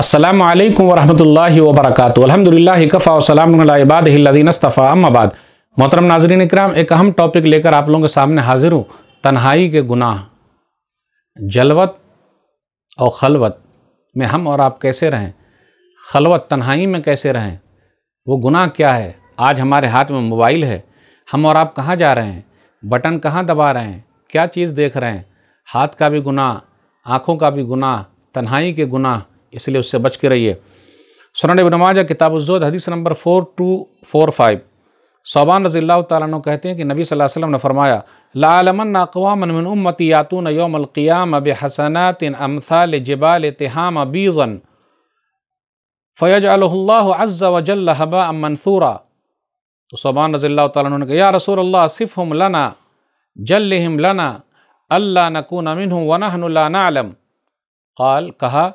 السلام علیکم ورحمۃ اللہ وبرکاتہ الحمد للہ الدین السلام ام آباد محترم ناظرین اکرام ایک اہم ٹاپک لے کر آپ لوگوں کے سامنے حاضر ہوں تنہائی کے گناہ جلوت اور خلوت میں ہم اور آپ کیسے رہیں خلوت تنہائی میں کیسے رہیں وہ گناہ کیا ہے آج ہمارے ہاتھ میں موبائل ہے ہم اور آپ کہاں جا رہے ہیں بٹن کہاں دبا رہے ہیں کیا چیز دیکھ رہے ہیں ہاتھ کا بھی گناہ آنکھوں کا بھی گناہ تنہائی کے گناہ اس لئے اس سے بچ کے رہیے سنن ابن ماجہ کتاب الزود حدیث نمبر 4245 صحبان رضی اللہ تعالیٰ عنہ کہتے ہیں کہ نبی صلی اللہ علیہ وسلم نے فرمایا لَعَلَمَنَّا قُوَامًا مِنْ أُمَّتِ يَعْتُونَ يَوْمَ الْقِيَامَ بِحَسَنَاتٍ أَمْثَالِ جِبَالِ تِحَامَ بِيضًا فَيَجْعَلُهُ اللَّهُ عَزَّ وَجَلَّ هَبَاءً مَنْثُورًا تو صحبان رضی اللہ تعالیٰ عنہ نے کہا یا رسول اللہ صفهم لنا جلهم لنا اللہ نکون منہ ونہن لا نعلم قال کہا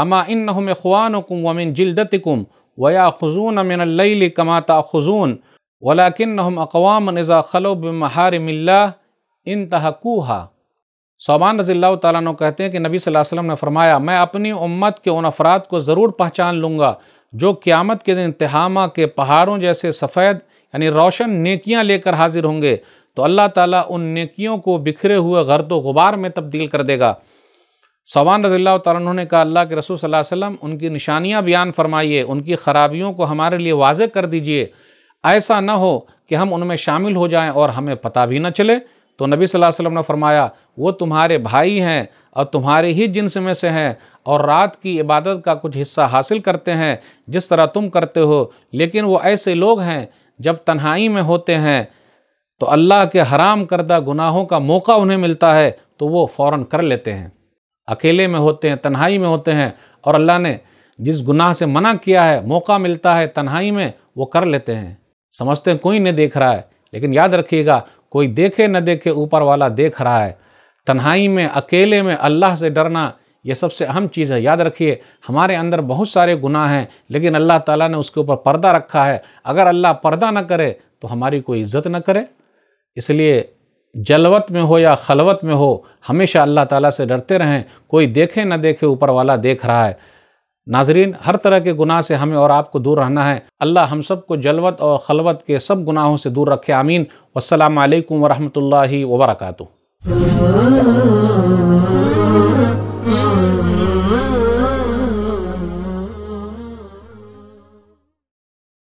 اما انہم اخوانکم ومن جلدتکم ویاخذون من ویا خزون تاخذون ولیکنہم خزون اقوام اذا خلو بمحارم اللہ انتہکوہا ملّہ صوبان رضی اللہ تعالیٰ کہتے ہیں کہ نبی صلی اللہ علیہ وسلم نے فرمایا میں اپنی امت کے ان افراد کو ضرور پہچان لوں گا جو قیامت کے دن تہامہ کے پہاڑوں جیسے سفید یعنی روشن نیکیاں لے کر حاضر ہوں گے تو اللہ تعالیٰ ان نیکیوں کو بکھرے ہوئے غرد و غبار میں تبدیل کر دے گا سوان رضی اللہ تعالیٰ عنہ نے کہا اللہ کے رسول صلی اللہ علیہ وسلم ان کی نشانیاں بیان فرمائیے ان کی خرابیوں کو ہمارے لیے واضح کر دیجئے ایسا نہ ہو کہ ہم ان میں شامل ہو جائیں اور ہمیں پتہ بھی نہ چلے تو نبی صلی اللہ علیہ وسلم نے فرمایا وہ تمہارے بھائی ہیں اور تمہارے ہی جنس میں سے ہیں اور رات کی عبادت کا کچھ حصہ حاصل کرتے ہیں جس طرح تم کرتے ہو لیکن وہ ایسے لوگ ہیں جب تنہائی میں ہوتے ہیں تو اللہ کے حرام کردہ گناہوں کا موقع انہیں ملتا ہے تو وہ فوراً کر لیتے ہیں اکیلے میں ہوتے ہیں تنہائی میں ہوتے ہیں اور اللہ نے جس گناہ سے منع کیا ہے موقع ملتا ہے تنہائی میں وہ کر لیتے ہیں سمجھتے ہیں کوئی نہیں دیکھ رہا ہے لیکن یاد رکھیے گا کوئی دیکھے نہ دیکھے اوپر والا دیکھ رہا ہے تنہائی میں اکیلے میں اللہ سے ڈرنا یہ سب سے اہم چیز ہے یاد رکھیے ہمارے اندر بہت سارے گناہ ہیں لیکن اللہ تعالیٰ نے اس کے اوپر پردہ رکھا ہے اگر اللہ پردہ نہ کرے تو ہماری کوئی عزت نہ کرے اس لیے جلوت میں ہو یا خلوت میں ہو ہمیشہ اللہ تعالیٰ سے ڈرتے رہیں کوئی دیکھے نہ دیکھے اوپر والا دیکھ رہا ہے ناظرین ہر طرح کے گناہ سے ہمیں اور آپ کو دور رہنا ہے اللہ ہم سب کو جلوت اور خلوت کے سب گناہوں سے دور رکھے آمین والسلام علیکم ورحمۃ اللہ وبرکاتہ